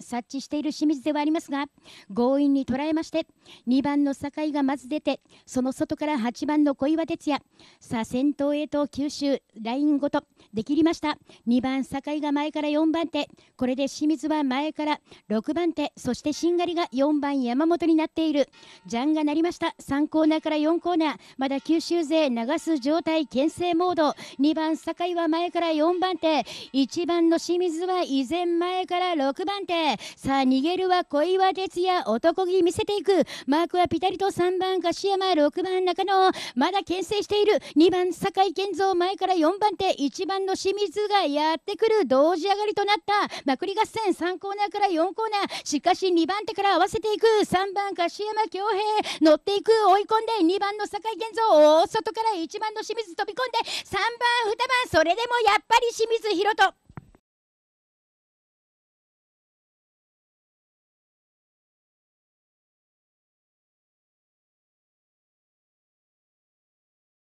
察知している清水ではありますが強引に捉えまして2番の境井がまず出てその外から8番の小岩哲也さあ先頭へと九州ラインごとできりました2番酒井が前から4番手これで清水は前から6番手そしてしんがりが4番山本になっているジャンがなりました3コーナーから4コーナーまだ九州勢流す状態牽制モード2番酒井は前から4番手1番の清水は依然前から6番手さあ、逃げるは小岩哲也、男気見せていく。マークはピタリと3番、樫山、6番、中野。まだ牽制している。2番、酒井健三、前から4番手。1番の清水がやってくる。同時上がりとなった。まくり合戦、3コーナーから4コーナー。しかし、2番手から合わせていく。3番、樫山恭平。乗っていく。追い込んで、2番の酒井健三。大外から1番の清水飛び込んで、3番、2番。それでもやっぱり清水宏斗。